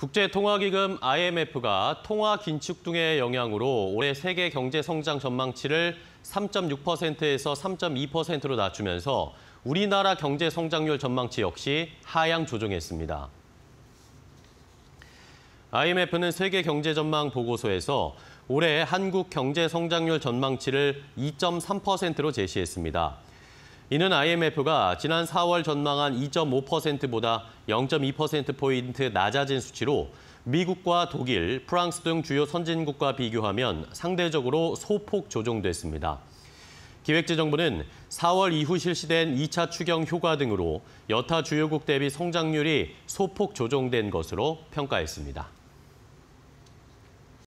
국제통화기금 IMF가 통화 긴축 등의 영향으로 올해 세계 경제 성장 전망치를 3.6%에서 3.2%로 낮추면서 우리나라 경제 성장률 전망치 역시 하향 조정했습니다. IMF는 세계 경제 전망 보고서에서 올해 한국 경제 성장률 전망치를 2.3%로 제시했습니다. 이는 IMF가 지난 4월 전망한 2.5%보다 0.2%포인트 낮아진 수치로 미국과 독일, 프랑스 등 주요 선진국과 비교하면 상대적으로 소폭 조정됐습니다. 기획재정부는 4월 이후 실시된 2차 추경 효과 등으로 여타 주요국 대비 성장률이 소폭 조정된 것으로 평가했습니다.